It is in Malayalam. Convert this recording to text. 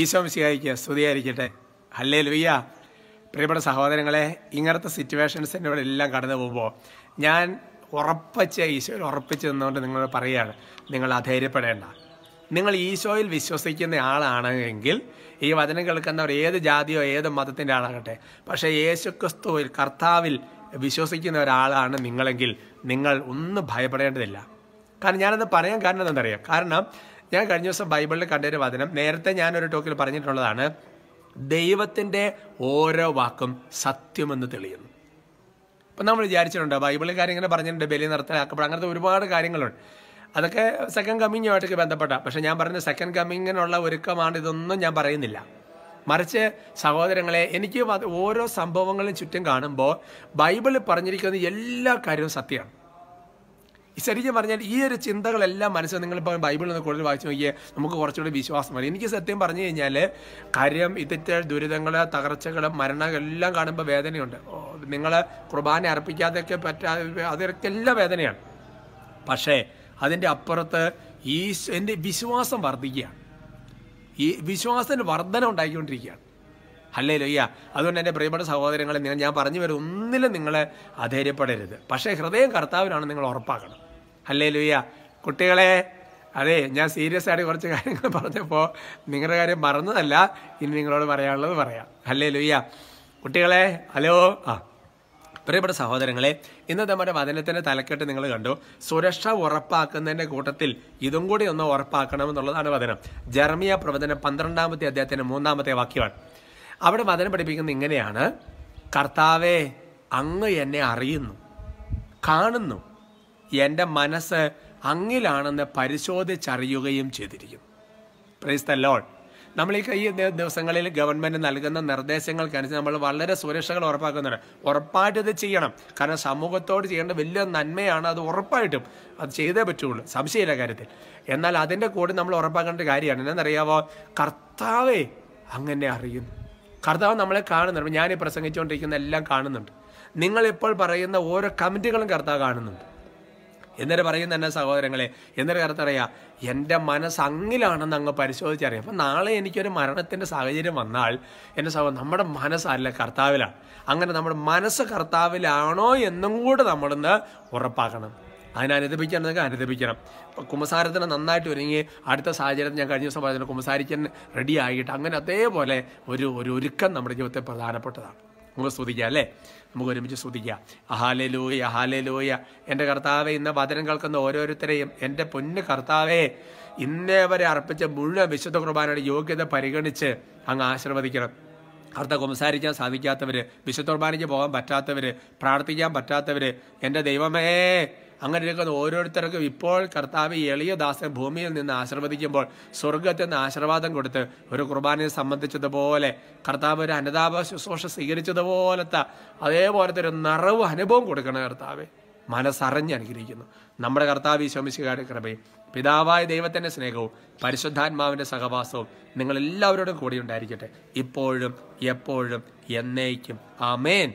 ഈശോമിശിഹായിക്ക് സ്തുതിയായിരിക്കട്ടെ അല്ലേ ലുയ്യ പ്രിയപ്പെട്ട സഹോദരങ്ങളെ ഇങ്ങനത്തെ സിറ്റുവേഷൻസ് എൻ്റെ ഇവിടെ എല്ലാം കടന്നു പോകുമ്പോൾ ഞാൻ ഉറപ്പിച്ച് ഈശോയിൽ ഉറപ്പിച്ച് നിന്നുകൊണ്ട് നിങ്ങൾ പറയുകയാണ് നിങ്ങൾ അധൈര്യപ്പെടേണ്ട നിങ്ങൾ ഈശോയിൽ വിശ്വസിക്കുന്ന ആളാണെങ്കിൽ ഈ വചനം കേൾക്കുന്നവർ ഏത് ജാതിയോ ഏത് മതത്തിൻ്റെ ആളാകട്ടെ പക്ഷേ യേശുക്രിസ്തുവിൽ കർത്താവിൽ വിശ്വസിക്കുന്ന ഒരാളാണ് നിങ്ങളെങ്കിൽ നിങ്ങൾ ഒന്നും ഭയപ്പെടേണ്ടതില്ല കാരണം ഞാനത് പറയാൻ കാരണം എന്താണെന്നറിയാം കാരണം ഞാൻ കഴിഞ്ഞ ദിവസം ബൈബിളിൽ കണ്ടൊരു വചനം നേരത്തെ ഞാനൊരു ടോക്കിൽ പറഞ്ഞിട്ടുള്ളതാണ് ദൈവത്തിൻ്റെ ഓരോ വാക്കും സത്യമെന്ന് തെളിയുന്നു അപ്പം നമ്മൾ വിചാരിച്ചിട്ടുണ്ട് ബൈബിളിൽ ഇങ്ങനെ പറഞ്ഞിട്ടുണ്ട് ബലി നിർത്തലാക്കപ്പെടും അങ്ങനത്തെ ഒരുപാട് കാര്യങ്ങളുണ്ട് അതൊക്കെ സെക്കൻഡ് കമ്മിങ്ങുമായിട്ടൊക്കെ ബന്ധപ്പെട്ട പക്ഷേ ഞാൻ പറഞ്ഞ സെക്കൻഡ് കമ്മിങ്ങിനുള്ള ഒരുക്കമാണ് ഇതൊന്നും ഞാൻ പറയുന്നില്ല മറിച്ച് സഹോദരങ്ങളെ എനിക്ക് ഓരോ സംഭവങ്ങളും ചുറ്റും കാണുമ്പോൾ ബൈബിളിൽ പറഞ്ഞിരിക്കുന്ന എല്ലാ കാര്യവും സത്യമാണ് ശരിക്കും പറഞ്ഞാൽ ഈ ഒരു ചിന്തകളെല്ലാം മനസ്സിൽ ഇപ്പോൾ ബൈബിളിൽ നിന്ന് കൂടുതൽ വായിച്ചു നോക്കിയാൽ നമുക്ക് കുറച്ചുകൂടി വിശ്വാസം വരും എനിക്ക് സത്യം പറഞ്ഞു കഴിഞ്ഞാൽ കാര്യം ഇതിൻ്റെ ദുരിതങ്ങൾ തകർച്ചകൾ എല്ലാം കാണുമ്പോൾ വേദനയുണ്ട് നിങ്ങൾ കുർബാന അർപ്പിക്കാതെയൊക്കെ പറ്റാ അതൊക്കെ എല്ലാം വേദനയാണ് പക്ഷേ അതിൻ്റെ അപ്പുറത്ത് ഈ എൻ്റെ വിശ്വാസം വർദ്ധിക്കുകയാണ് ഈ വിശ്വാസത്തിന് വർധന ഉണ്ടായിക്കൊണ്ടിരിക്കുകയാണ് അല്ലേ ലൊയ്യ അതുകൊണ്ട് എൻ്റെ പ്രിയപ്പെട്ട സഹോദരങ്ങളെ ഞാൻ പറഞ്ഞു വരും ഒന്നിലും നിങ്ങളെ അധൈര്യപ്പെടരുത് പക്ഷേ ഹൃദയം കർത്താവിനാണ് നിങ്ങൾ ഉറപ്പാക്കണം അല്ലേ ലുയ്യ കുട്ടികളെ അതെ ഞാൻ സീരിയസ് ആയിട്ട് കുറച്ച് കാര്യങ്ങൾ പറഞ്ഞപ്പോൾ നിങ്ങളുടെ കാര്യം മറന്നതല്ല ഇനി നിങ്ങളോട് പറയാനുള്ളത് പറയാം അല്ലേ ലുയ്യ കുട്ടികളെ ഹലോ ആ പ്രിയപ്പെട്ട സഹോദരങ്ങളെ ഇന്നത്തെ നമ്മുടെ വചനത്തിന്റെ തലക്കെട്ട് നിങ്ങൾ കണ്ടു സുരക്ഷ ഉറപ്പാക്കുന്നതിൻ്റെ കൂട്ടത്തിൽ ഇതും കൂടി ഒന്ന് ഉറപ്പാക്കണമെന്നുള്ളതാണ് വചനം ജർമിയ പ്രവചനം പന്ത്രണ്ടാമത്തെ അദ്ദേഹത്തിൻ്റെ മൂന്നാമത്തെ വാക്യമാണ് അവിടെ വചനം പഠിപ്പിക്കുന്നത് ഇങ്ങനെയാണ് കർത്താവെ അങ്ങ് എന്നെ അറിയുന്നു കാണുന്നു എൻ്റെ മനസ്സ് അങ്ങിലാണെന്ന് പരിശോധിച്ചറിയുകയും ചെയ്തിരിക്കും പ്രൈസ് ദ ലോഡ് നമ്മൾ ഈ ഈ ദിവസങ്ങളിൽ ഗവൺമെൻറ് നൽകുന്ന നിർദ്ദേശങ്ങൾക്കനുസരിച്ച് നമ്മൾ വളരെ സുരക്ഷകൾ ഉറപ്പാക്കുന്നുണ്ട് ഉറപ്പായിട്ട് ഇത് ചെയ്യണം കാരണം സമൂഹത്തോട് ചെയ്യേണ്ട വലിയ നന്മയാണ് അത് ഉറപ്പായിട്ടും അത് ചെയ്തേ പറ്റുള്ളൂ സംശയമില്ല കാര്യത്തിൽ എന്നാൽ അതിൻ്റെ കൂടെ നമ്മൾ ഉറപ്പാക്കേണ്ട കാര്യമാണ് എന്നറിയാവോ കർത്താവേ അങ്ങനെ അറിയുന്നു കർത്താവ് നമ്മളെ കാണുന്നുണ്ട് ഞാൻ ഈ പ്രസംഗിച്ചുകൊണ്ടിരിക്കുന്ന എല്ലാം കാണുന്നുണ്ട് നിങ്ങളിപ്പോൾ പറയുന്ന ഓരോ കമൻറ്റുകളും കർത്താവ് കാണുന്നുണ്ട് എന്നിട്ട് പറയുന്ന തന്നെ സഹോദരങ്ങളെ എന്നിട്ട് കറുത്തറിയാം എൻ്റെ മനസ്സ് അങ്ങിലാണെന്ന് അങ്ങ് പരിശോധിച്ചറിയാം അപ്പം നാളെ എനിക്കൊരു മരണത്തിൻ്റെ സാഹചര്യം വന്നാൽ എൻ്റെ സഹോദരൻ നമ്മുടെ മനസ്സല്ല കർത്താവിലാണ് അങ്ങനെ നമ്മുടെ മനസ്സ് കർത്താവിലാണോ എന്നും കൂടെ നമ്മളിന്ന് ഉറപ്പാക്കണം അതിനെ അനുദപിക്കണമെന്നൊക്കെ അനുദപിക്കണം കുമ്പസാരത്തിന് നന്നായിട്ട് ഒരുങ്ങി അടുത്ത സാഹചര്യത്തിൽ ഞാൻ കഴിഞ്ഞ ദിവസം പറഞ്ഞ കുമസാരിക്കൻ റെഡി ആയിട്ട് അങ്ങനെ അതേപോലെ ഒരു ഒരു ഒരുക്കം നമ്മുടെ ജീവിതത്തെ പ്രധാനപ്പെട്ടതാണ് നമുക്ക് സ്തുതിക്കാം അല്ലേ നമുക്ക് ഒരുമിച്ച് സ്തുതിക്കാം അഹാലെ അഹാലലൂയ എൻ്റെ കർത്താവെ ഇന്ന് വചനം കേൾക്കുന്ന ഓരോരുത്തരെയും എൻ്റെ പൊന്ന് കർത്താവെ ഇന്നേ വരെ അർപ്പിച്ച മുഴുവൻ വിശുദ്ധ കുർബാനയുടെ യോഗ്യത പരിഗണിച്ച് അങ്ങ് ആശീർവദിക്കണം അർത്ഥം കുംസാരിക്കാൻ സാധിക്കാത്തവർ വിശുദ്ധ കുർബാനയ്ക്ക് പോകാൻ പറ്റാത്തവർ പ്രാർത്ഥിക്കാൻ പറ്റാത്തവർ എൻ്റെ ദൈവമേ അങ്ങനെ ഇരിക്കുന്ന ഓരോരുത്തർക്കും ഇപ്പോൾ കർത്താവ് എളിയ ദാസൻ ഭൂമിയിൽ നിന്ന് ആശീർവദിക്കുമ്പോൾ സ്വർഗത്തിൽ നിന്ന് ആശീർവാദം കൊടുത്ത് ഒരു കുർബാനയെ സംബന്ധിച്ചതുപോലെ കർത്താവ് ഒരു അനതാപ ശുശ്രൂഷ സ്വീകരിച്ചതുപോലത്തെ അതേപോലത്തെ ഒരു നിറവ് അനുഭവം കൊടുക്കണം കർത്താവ് മനസ്സറിഞ്ഞ് അനുഗ്രഹിക്കുന്നു നമ്മുടെ കർത്താവ് ഈശോമിശികാരുടെ കൃപയും പിതാവായ ദൈവത്തിൻ്റെ സ്നേഹവും പരിശുദ്ധാത്മാവിൻ്റെ സഹവാസവും നിങ്ങളെല്ലാവരോടും കൂടി ഉണ്ടായിരിക്കട്ടെ ഇപ്പോഴും എപ്പോഴും എന്നേക്കും ആമേൻ